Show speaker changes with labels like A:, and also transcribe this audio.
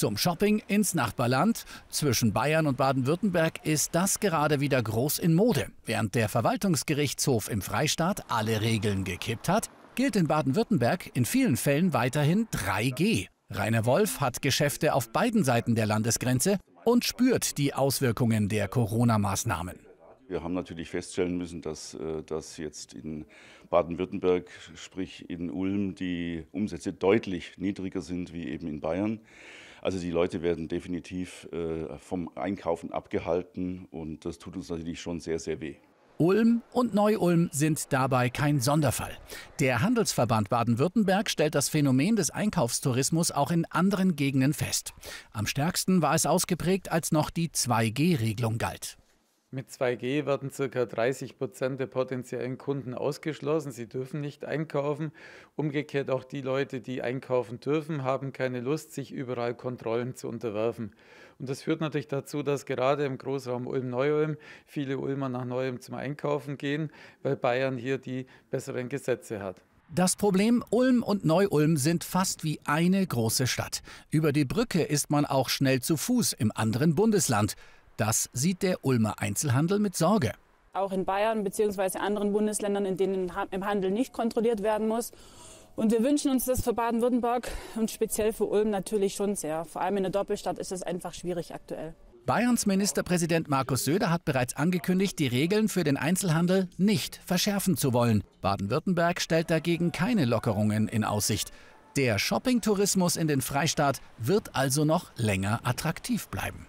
A: Zum Shopping ins Nachbarland. Zwischen Bayern und Baden-Württemberg ist das gerade wieder groß in Mode. Während der Verwaltungsgerichtshof im Freistaat alle Regeln gekippt hat, gilt in Baden-Württemberg in vielen Fällen weiterhin 3G. Rainer Wolf hat Geschäfte auf beiden Seiten der Landesgrenze und spürt die Auswirkungen der Corona-Maßnahmen.
B: Wir haben natürlich feststellen müssen, dass, äh, dass jetzt in Baden-Württemberg, sprich in Ulm, die Umsätze deutlich niedriger sind wie eben in Bayern. Also die Leute werden definitiv äh, vom Einkaufen abgehalten und das tut uns natürlich schon sehr, sehr weh.
A: Ulm und Neu-Ulm sind dabei kein Sonderfall. Der Handelsverband Baden-Württemberg stellt das Phänomen des Einkaufstourismus auch in anderen Gegenden fest. Am stärksten war es ausgeprägt, als noch die 2G-Regelung galt.
C: Mit 2G werden ca. 30 Prozent der potenziellen Kunden ausgeschlossen. Sie dürfen nicht einkaufen. Umgekehrt auch die Leute, die einkaufen dürfen, haben keine Lust, sich überall Kontrollen zu unterwerfen. Und das führt natürlich dazu, dass gerade im Großraum Ulm-Neu-Ulm viele Ulmer nach Neu-Ulm zum Einkaufen gehen, weil Bayern hier die besseren Gesetze hat.
A: Das Problem, Ulm und Neu-Ulm sind fast wie eine große Stadt. Über die Brücke ist man auch schnell zu Fuß im anderen Bundesland. Das sieht der Ulmer Einzelhandel mit Sorge.
D: Auch in Bayern bzw. anderen Bundesländern, in denen im Handel nicht kontrolliert werden muss. Und wir wünschen uns das für Baden-Württemberg und speziell für Ulm natürlich schon sehr. Vor allem in der Doppelstadt ist es einfach schwierig aktuell.
A: Bayerns Ministerpräsident Markus Söder hat bereits angekündigt, die Regeln für den Einzelhandel nicht verschärfen zu wollen. Baden-Württemberg stellt dagegen keine Lockerungen in Aussicht. Der Shopping-Tourismus in den Freistaat wird also noch länger attraktiv bleiben.